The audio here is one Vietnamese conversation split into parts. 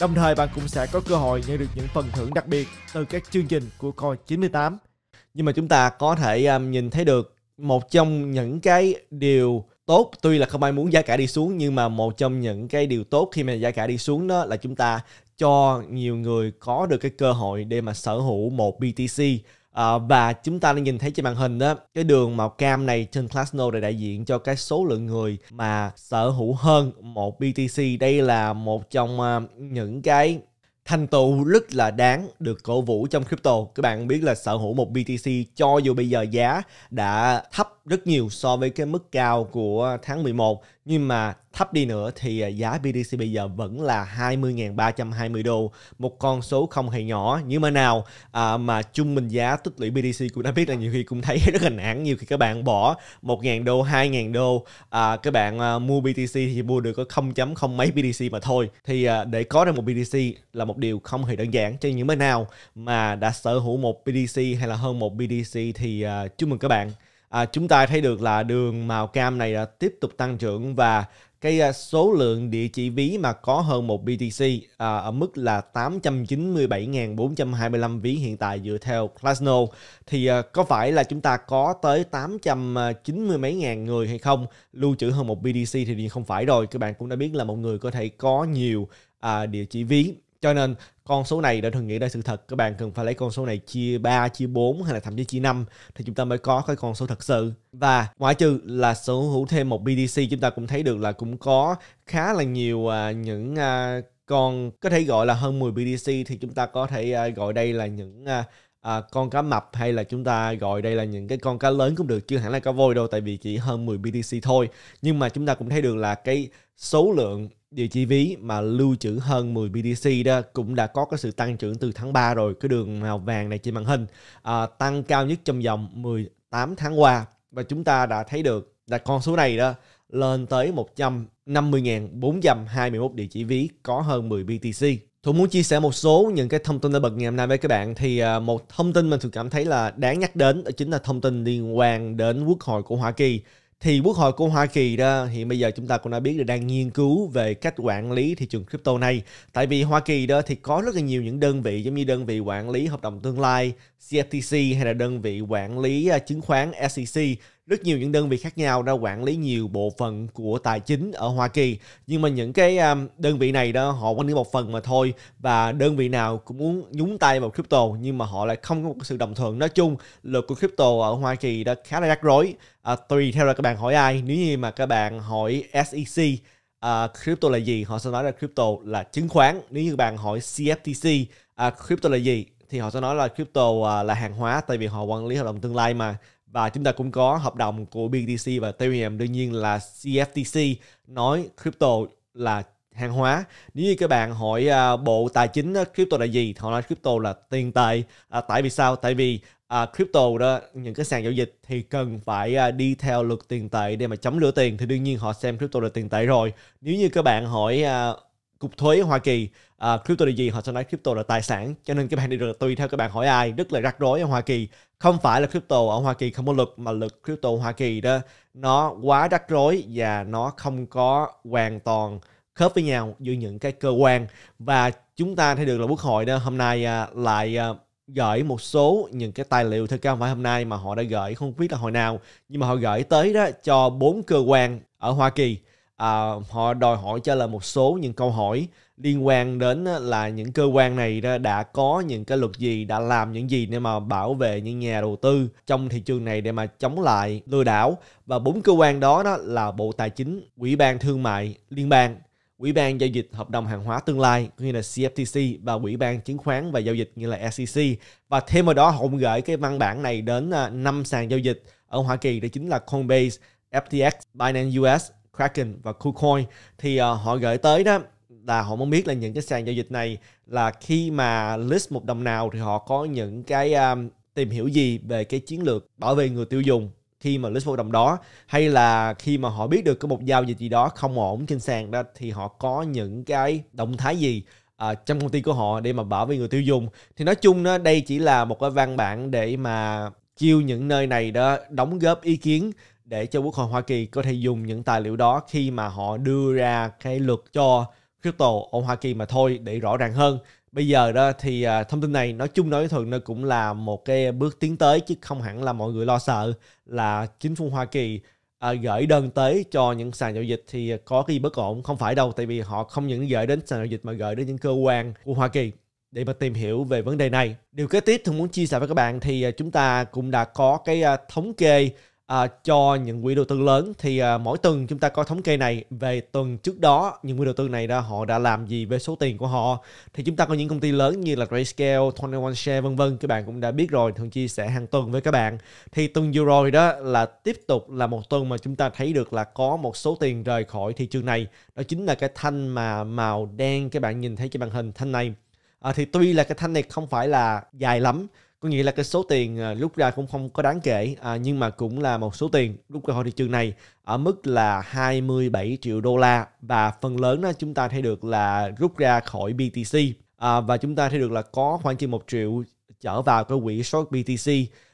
Đồng thời bạn cũng sẽ có cơ hội nhận được những phần thưởng đặc biệt từ các chương trình của Coi 98. Nhưng mà chúng ta có thể um, nhìn thấy được một trong những cái điều tốt tuy là không ai muốn giá cả đi xuống nhưng mà một trong những cái điều tốt khi mà giá cả đi xuống đó là chúng ta cho nhiều người có được cái cơ hội để mà sở hữu một BTC À, và chúng ta đang nhìn thấy trên màn hình đó cái đường màu cam này trên Glassnode để đại diện cho cái số lượng người mà sở hữu hơn một BTC đây là một trong ờ, những cái thành tựu rất là đáng được cổ vũ trong crypto. Các bạn biết là sở hữu một BTC cho dù bây giờ giá đã thấp rất nhiều so với cái mức cao của tháng 11 nhưng mà thấp đi nữa thì à, giá BTC bây giờ vẫn là 20.320 đô một con số không hề nhỏ nhưng mà nào à, mà chung mình giá tích lũy BTC cũng đã biết là nhiều khi cũng thấy rất là nản nhiều khi các bạn bỏ 1.000 đô 2.000 đô à, các bạn à, mua BTC thì mua được có 0 không mấy BTC mà thôi thì à, để có được một BTC là một điều không hề đơn giản cho những bên nào mà đã sở hữu một BTC hay là hơn một BTC thì à, chúc mừng các bạn à, chúng ta thấy được là đường màu cam này đã à, tiếp tục tăng trưởng và cái à, số lượng địa chỉ ví mà có hơn một BTC à, ở mức là 897.425 ví hiện tại dựa theo Classno thì à, có phải là chúng ta có tới 890 mấy ngàn người hay không lưu trữ hơn một BTC thì không phải rồi các bạn cũng đã biết là một người có thể có nhiều à, địa chỉ ví cho nên con số này để thường nghĩ ra sự thật các bạn cần phải lấy con số này chia 3, chia 4 hay là thậm chí chia 5 thì chúng ta mới có cái con số thật sự và ngoại trừ là sở hữu thêm một BDC chúng ta cũng thấy được là cũng có khá là nhiều à, những à, con có thể gọi là hơn 10 BDC thì chúng ta có thể à, gọi đây là những à, à, con cá mập hay là chúng ta gọi đây là những cái con cá lớn cũng được chưa hẳn là cá voi đâu tại vì chỉ hơn 10 BTC thôi nhưng mà chúng ta cũng thấy được là cái số lượng địa chỉ ví mà lưu trữ hơn 10 BTC đó cũng đã có cái sự tăng trưởng từ tháng 3 rồi, cái đường màu vàng này trên màn hình à, tăng cao nhất trong vòng 18 tháng qua và chúng ta đã thấy được là con số này đó lên tới 150.421 địa chỉ ví có hơn 10 BTC. Thủ muốn chia sẻ một số những cái thông tin đã bật ngày hôm nay với các bạn thì à, một thông tin mình thường cảm thấy là đáng nhắc đến đó chính là thông tin liên quan đến Quốc hội của Hoa Kỳ thì quốc hội của Hoa Kỳ đó thì bây giờ chúng ta cũng đã biết là đang nghiên cứu về cách quản lý thị trường crypto này tại vì Hoa Kỳ đó thì có rất là nhiều những đơn vị giống như đơn vị quản lý hợp đồng tương lai CFTC hay là đơn vị quản lý à, chứng khoán SEC rất nhiều những đơn vị khác nhau đã quản lý nhiều bộ phận của tài chính ở Hoa Kỳ nhưng mà những cái um, đơn vị này đó họ quản lý một phần mà thôi và đơn vị nào cũng muốn nhúng tay vào crypto nhưng mà họ lại không có một sự đồng thuận nói chung luật của crypto ở Hoa Kỳ đã khá là rắc rối à, tùy theo là các bạn hỏi ai nếu như mà các bạn hỏi SEC uh, à, crypto là gì họ sẽ nói là crypto là chứng khoán nếu như bạn hỏi CFTC uh, à, crypto là gì thì họ sẽ nói là crypto uh, là hàng hóa tại vì họ quản lý hợp đồng tương lai mà và chúng ta cũng có hợp đồng của BTC và Ethereum đương nhiên là CFTC nói crypto là hàng hóa nếu như các bạn hỏi uh, bộ tài chính à, crypto là gì họ nói crypto là tiền tệ à, tại vì sao tại vì uh, crypto đó những cái sàn giao dịch thì cần phải uh, đi theo luật tiền tệ để mà chống lửa tiền thì đương nhiên họ xem crypto là tiền tệ rồi nếu như các bạn hỏi uh, cục thuế Hoa Kỳ uh, crypto là gì họ sẽ nói crypto là tài sản cho nên các bạn đi được tùy theo các bạn hỏi ai rất là rắc rối ở Hoa Kỳ không phải là crypto ở Hoa Kỳ không có luật mà luật crypto Hoa Kỳ đó nó quá rắc rối và nó không có hoàn toàn khớp với nhau giữa những cái cơ quan và chúng ta thấy được là quốc hội đó hôm nay à, lại à, gửi một số những cái tài liệu thôi không phải hôm nay mà họ đã gửi không biết là hồi nào nhưng mà họ gửi tới đó cho bốn cơ quan ở Hoa Kỳ uh, họ đòi hỏi cho là một số những câu hỏi liên quan đến là những cơ quan này đã có những cái luật gì đã làm những gì để mà bảo vệ những nhà đầu tư trong thị trường này để mà chống lại lừa đảo và bốn cơ quan đó đó là bộ tài chính ủy ban thương mại liên bang Ủy ban giao dịch hợp đồng hàng hóa tương lai như là CFTC và Ủy ban chứng khoán và giao dịch như là SEC và thêm vào đó họ gửi cái văn bản này đến à, năm sàn giao dịch ở Hoa Kỳ đó chính là Coinbase, FTX, Binance US, Kraken và KuCoin thì uh, họ gửi tới đó là họ muốn biết là những cái sàn giao dịch này là khi mà list một đồng nào thì họ có những cái um, tìm hiểu gì về cái chiến lược bảo vệ người tiêu dùng khi mà list một đồng đó hay là khi mà họ biết được có một giao dịch gì đó không ổn trên sàn đó thì họ có những cái động thái gì à, trong công ty của họ để mà bảo vệ người tiêu dùng thì nói chung đó đây chỉ là một cái văn bản để mà chiêu những nơi này đó đóng góp ý kiến để cho Quốc hội Hoa Kỳ có thể dùng những tài liệu đó khi mà họ đưa ra cái luật cho crypto ở Hoa Kỳ mà thôi để rõ ràng hơn. Bây giờ đó thì à, thông tin này nói chung nói thường nó cũng là một cái bước tiến tới chứ không hẳn là mọi người lo sợ là chính phủ Hoa Kỳ à, gửi đơn tới cho những sàn giao dịch thì có cái gì bất ổn không phải đâu tại vì họ không những gửi đến sàn giao dịch mà gửi đến những cơ quan của Hoa Kỳ để mà tìm hiểu về vấn đề này. Điều kế tiếp tôi muốn chia sẻ với các bạn thì à, chúng ta cũng đã có cái thống kê à, cho những quỹ đầu tư lớn thì à, mỗi tuần chúng ta có thống kê này về tuần trước đó những quỹ đầu tư này đã họ đã làm gì với số tiền của họ thì chúng ta có những công ty lớn như là Grayscale, 21share vân vân các bạn cũng đã biết rồi thường chia sẻ hàng tuần với các bạn thì tuần vừa rồi đó là tiếp tục là một tuần mà chúng ta thấy được là có một số tiền rời khỏi thị trường này đó chính là cái thanh mà màu đen các bạn nhìn thấy trên màn hình thanh này à, thì tuy là cái thanh này không phải là dài lắm có nghĩa là cái số tiền à, rút ra cũng không có đáng kể à, nhưng mà cũng là một số tiền rút ra khỏi thị trường này ở mức là 27 triệu đô la và phần lớn đó chúng ta thấy được là rút ra khỏi BTC à, và chúng ta thấy được là có khoảng chừng một triệu trở vào cái quỹ short BTC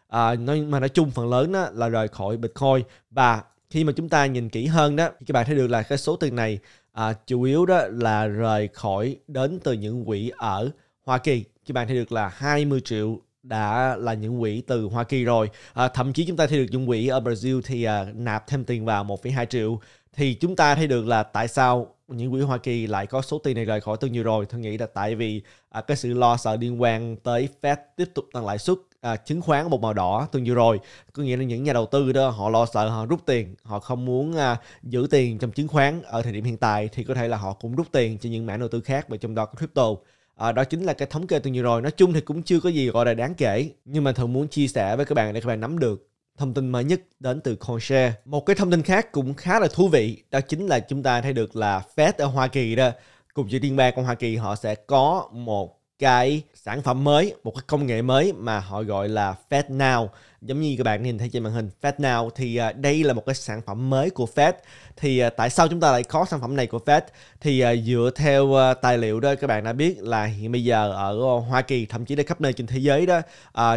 à, nói mà nói chung phần lớn đó là rời khỏi Bitcoin và khi mà chúng ta nhìn kỹ hơn đó thì các bạn thấy được là cái số tiền này à, chủ yếu đó là rời khỏi đến từ những quỹ ở Hoa Kỳ các bạn thấy được là 20 triệu đã là những quỹ từ Hoa Kỳ rồi à, thậm chí chúng ta thấy được những quỹ ở Brazil thì à, nạp thêm tiền vào 1,2 triệu thì chúng ta thấy được là tại sao những quỹ Hoa Kỳ lại có số tiền này rời khỏi tương nhiều rồi tôi nghĩ là tại vì à, cái sự lo sợ liên quan tới Fed tiếp tục tăng lãi suất à, chứng khoán một màu đỏ tương vừa rồi có nghĩa là những nhà đầu tư đó họ lo sợ họ rút tiền họ không muốn à, giữ tiền trong chứng khoán ở thời điểm hiện tại thì có thể là họ cũng rút tiền cho những mảng đầu tư khác và trong đó có crypto à, đó chính là cái thống kê tuần vừa rồi nói chung thì cũng chưa có gì gọi là đáng kể nhưng mà thần muốn chia sẻ với các bạn để các bạn nắm được thông tin mới nhất đến từ CoinShare. Một cái thông tin khác cũng khá là thú vị, đó chính là chúng ta thấy được là Fed ở Hoa Kỳ đó, cùng với Liên bang của Hoa Kỳ họ sẽ có một cái sản phẩm mới, một cái công nghệ mới mà họ gọi là FedNow giống như các bạn nhìn thấy trên màn hình Fed nào thì à, đây là một cái sản phẩm mới của Fed thì à, tại sao chúng ta lại có sản phẩm này của Fed thì à, dựa theo tài liệu đó các bạn đã biết là hiện bây giờ ở Hoa Kỳ thậm chí là khắp nơi trên thế giới đó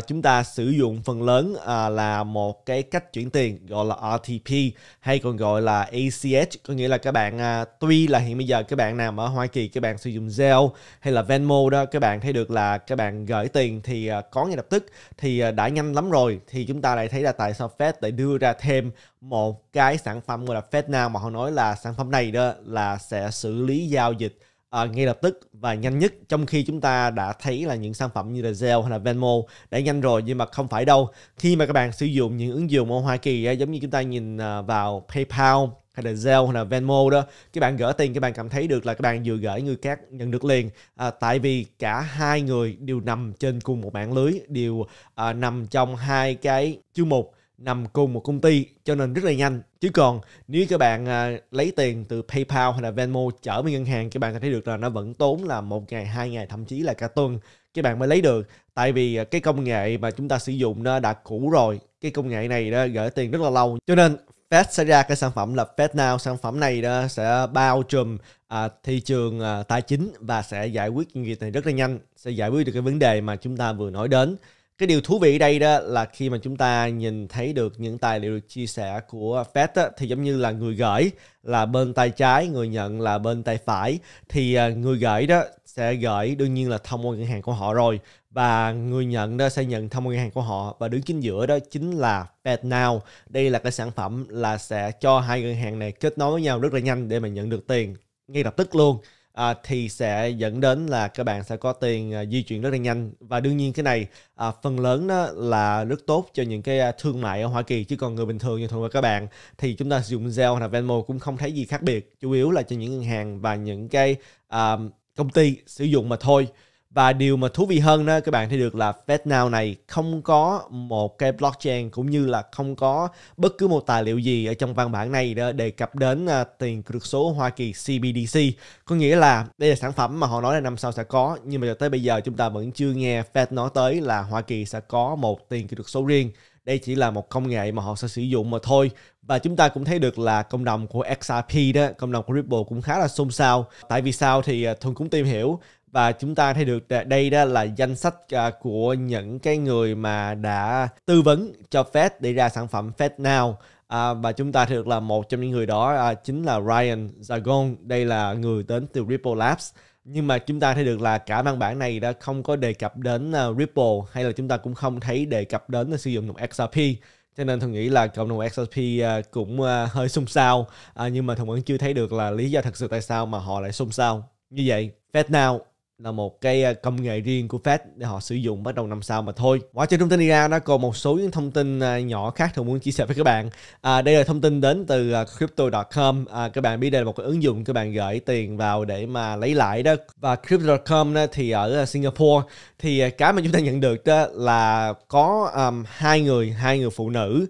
chúng ta sử dụng phần lớn là một cái cách chuyển tiền gọi là RTP hay còn gọi là ACH có nghĩa là các bạn tuy là hiện bây giờ các bạn nào ở Hoa Kỳ các bạn sử dụng Zelle hay là Venmo đó các bạn thấy được là các bạn gửi tiền thì có ngay lập tức thì đã nhanh lắm rồi thì chúng ta lại thấy là tại sao Fed lại đưa ra thêm một cái sản phẩm gọi là Fed Now mà họ nói là sản phẩm này đó là sẽ xử lý giao dịch uh, ngay lập tức và nhanh nhất trong khi chúng ta đã thấy là những sản phẩm như là Zelle hay là Venmo đã nhanh rồi nhưng mà không phải đâu khi mà các bạn sử dụng những ứng dụng ở Hoa Kỳ giống như chúng ta nhìn ờ, vào PayPal hay là Zelle hay là Venmo đó các bạn gửi tiền các bạn cảm thấy được là các bạn vừa gửi người khác nhận được liền à, tại vì cả hai người đều nằm trên cùng một mạng lưới đều à, nằm trong hai cái chương mục nằm cùng một công ty cho nên rất là nhanh chứ còn nếu các bạn à, lấy tiền từ PayPal hay là Venmo chở về ngân hàng các bạn có thấy được là nó vẫn tốn là một ngày hai ngày thậm chí là cả tuần các bạn mới lấy được tại vì à, cái công nghệ mà chúng ta sử dụng nó đã cũ rồi cái công nghệ này đó gửi tiền rất là lâu cho nên Fed sẽ ra cái sản phẩm là Fed Now sản phẩm này đó sẽ bao trùm à, thị trường à, tài chính và sẽ giải quyết những việc này rất là nhanh sẽ giải quyết được cái vấn đề mà chúng ta vừa nói đến cái điều thú vị đây đó là khi mà chúng ta nhìn thấy được những tài liệu được chia sẻ của Fed á, thì giống như là người gửi là bên tay trái, người nhận là bên tay phải thì à, người gửi đó sẽ gửi đương nhiên là thông qua ngân hàng của họ rồi và người nhận đó sẽ nhận thông qua ngân hàng của họ và đứng chính giữa đó chính là FedNow. Đây là cái sản phẩm là sẽ cho hai ngân hàng này kết nối với nhau rất là nhanh để mà nhận được tiền ngay lập tức luôn à, thì sẽ dẫn đến là các bạn sẽ có tiền à, di chuyển rất là nhanh và đương nhiên cái này à, phần lớn đó là rất tốt cho những cái à, thương mại ở Hoa Kỳ chứ còn người bình thường như thường và các bạn thì chúng ta sử dụng Zelle hoặc là Venmo cũng không thấy gì khác biệt chủ yếu là cho những ngân hàng và những cái à, công ty sử dụng mà thôi và điều mà thú vị hơn đó các bạn thấy được là FedNow này không có một cái blockchain cũng như là không có bất cứ một tài liệu gì ở trong văn bản này đó đề cập đến à, tiền kỹ thuật số Hoa Kỳ CBDC có nghĩa là đây là sản phẩm mà họ nói là năm sau sẽ có nhưng mà cho tới bây giờ chúng ta vẫn chưa nghe Fed nói tới là Hoa Kỳ sẽ có một tiền kỹ thuật số riêng đây chỉ là một công nghệ mà họ sẽ sử dụng mà thôi và chúng ta cũng thấy được là cộng đồng của XRP đó cộng đồng của Ripple cũng khá là xôn xao tại vì sao thì à, Thuần cũng tìm hiểu và chúng ta thấy được đây đó là danh sách à, của những cái người mà đã tư vấn cho Fed để ra sản phẩm Fed Now à, và chúng ta thấy được là một trong những người đó à, chính là Ryan Zagon đây là người đến từ Ripple Labs nhưng mà chúng ta thấy được là cả văn bản này đã không có đề cập đến à, Ripple hay là chúng ta cũng không thấy đề cập đến sử dụng đồng XRP cho nên tôi nghĩ là cộng đồng XRP à, cũng hơi xung sao nhưng mà tôi vẫn chưa thấy được là lý do thật sự tại sao mà họ lại xung sao như vậy Fed FedNow là một cái à, công nghệ riêng của Fed để họ sử dụng bắt đầu năm sau mà thôi. Ngoài trên thông tin ra nó còn một số những thông tin à, nhỏ khác thường muốn chia sẻ với các bạn. À, đây là thông tin đến từ à, crypto.com. À, các bạn biết đây là một cái ứng dụng các bạn gửi tiền vào để mà lấy lãi đó. Và crypto.com thì ở Singapore thì cái mà chúng ta nhận được đó là có um, hai người, hai người phụ nữ uh,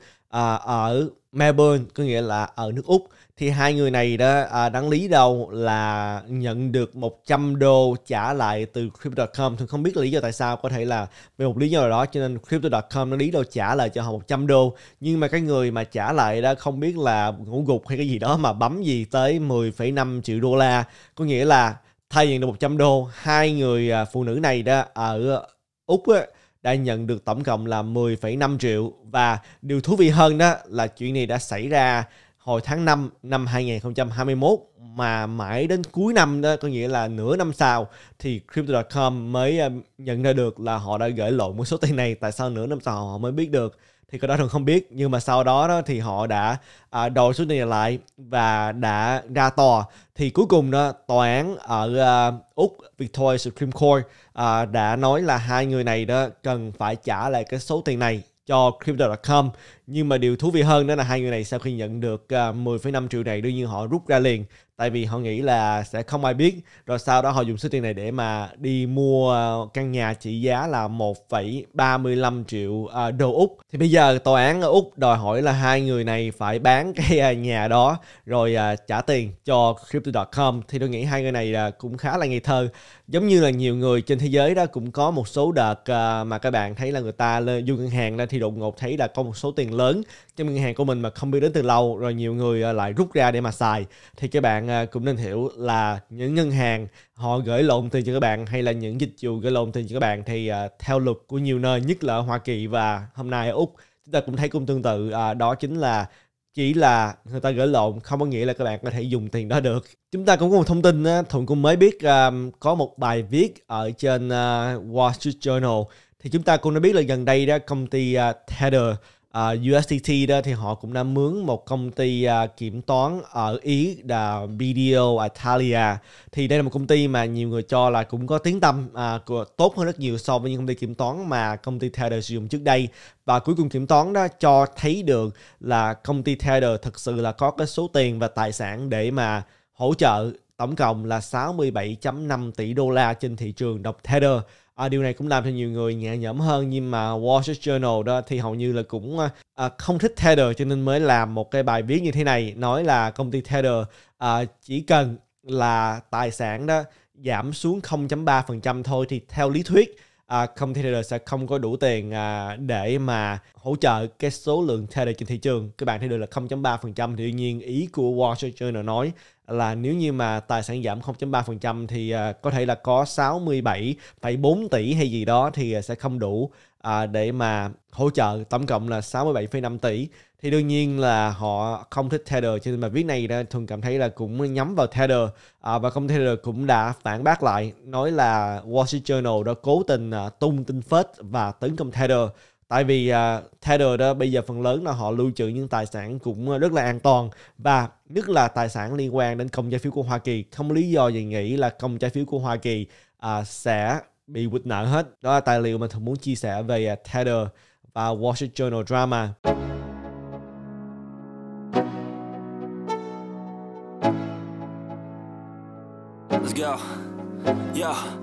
ở Melbourne, có nghĩa là ở nước Úc thì hai người này đó à, đáng lý đâu là nhận được 100 đô trả lại từ crypto.com thì không biết lý do tại sao có thể là vì một lý do nào đó cho nên crypto.com nó lý đâu trả lại cho họ 100 đô nhưng mà cái người mà trả lại đó không biết là ngủ gục hay cái gì đó mà bấm gì tới 10,5 triệu đô la có nghĩa là thay nhận được 100 đô hai người à, phụ nữ này đó ở Úc á, đã nhận được tổng cộng là 10,5 triệu và điều thú vị hơn đó là chuyện này đã xảy ra hồi tháng 5 năm 2021 mà mãi đến cuối năm đó có nghĩa là nửa năm sau thì crypto.com mới ờ, nhận ra được là họ đã gửi lộn một số tiền này tại sao nửa năm sau họ mới biết được thì cái đó thường không biết nhưng mà sau đó, đó thì họ đã à, đòi số tiền lại và đã ra tòa thì cuối cùng đó tòa án ở à, úc victoria supreme court à, đã nói là hai người này đó cần phải trả lại cái số tiền này cho crypto.com nhưng mà điều thú vị hơn đó là hai người này sau khi nhận được 10,5 à, triệu này đương nhiên họ rút ra liền tại vì họ nghĩ là sẽ không ai biết rồi sau đó họ dùng số tiền này để mà đi mua à, căn nhà trị giá là 1,35 triệu à, đô Úc thì bây giờ tòa án ở Úc đòi hỏi là hai người này phải bán cái nhà đó rồi trả tiền cho crypto.com thì tôi nghĩ hai người này cũng khá là ngây thơ giống như là nhiều người trên thế giới đó cũng có một số đợt mà các bạn thấy là người ta lên vô ngân hàng ra thì đột ngột thấy là có một số tiền lớn trong ngân hàng của mình mà không biết đến từ lâu rồi nhiều người ờ, lại rút ra để mà xài thì các bạn ờ, cũng nên hiểu là những ngân hàng họ gửi lộn tiền cho các bạn hay là những dịch vụ gửi lộn tiền cho các bạn thì ờ, theo luật của nhiều nơi nhất là ở Hoa Kỳ và hôm nay ở Úc chúng ta cũng thấy cũng tương tự đó chính là chỉ là người ta gửi lộn không có nghĩa là các bạn có thể dùng tiền đó được chúng ta cũng có một thông tin thuận cũng mới biết có một bài viết ở trên Wall Street Journal thì chúng ta cũng đã biết là gần đây đó công ty Tether uh, à, USDT đó thì họ cũng đã mướn một công ty uh, kiểm toán ở Ý là BDO Italia thì đây là một công ty mà nhiều người cho là cũng có tiếng tâm uh, à, tốt hơn rất nhiều so với những công ty kiểm toán mà công ty Tether sử dụng trước đây và cuối cùng kiểm toán đó cho thấy được là công ty Tether thực sự là có cái số tiền và tài sản để mà hỗ trợ tổng cộng là 67.5 tỷ đô la trên thị trường độc Tether à, điều này cũng làm cho nhiều người nhẹ nhõm hơn nhưng mà Wall Street Journal đó thì hầu như là cũng à, à, không thích Tether cho nên mới làm một cái bài viết như thế này nói là công ty Tether à, chỉ cần là tài sản đó giảm xuống 0.3% thôi thì theo lý thuyết à, công ty Tether sẽ không có đủ tiền à, để mà hỗ trợ cái số lượng Tether trên thị trường. Các bạn thấy được là 0.3% thì đương nhiên ý của Wall Street Journal nói là nếu như mà tài sản giảm 0.3% thì à, có thể là có 67,4 tỷ hay gì đó thì à, sẽ không đủ à, để mà hỗ trợ tổng cộng là 67,5 tỷ thì đương nhiên là họ không thích Tether cho nên mà viết này đã thường cảm thấy là cũng nhắm vào Tether và công Tether cũng đã phản bác lại nói là Wall Street Journal đã cố tình tung tin phết và tấn công Tether tại vì uh, à, trader đó bây giờ phần lớn là họ lưu trữ những tài sản cũng ờ, rất là an toàn và nhất là tài sản liên quan đến công trái phiếu của Hoa Kỳ không lý do gì nghĩ là công trái phiếu của Hoa Kỳ uh, sẽ bị quỵt nợ hết đó là tài liệu mình thường muốn chia sẻ về uh, à, trader và Wall Street Journal drama Let's go. Yeah.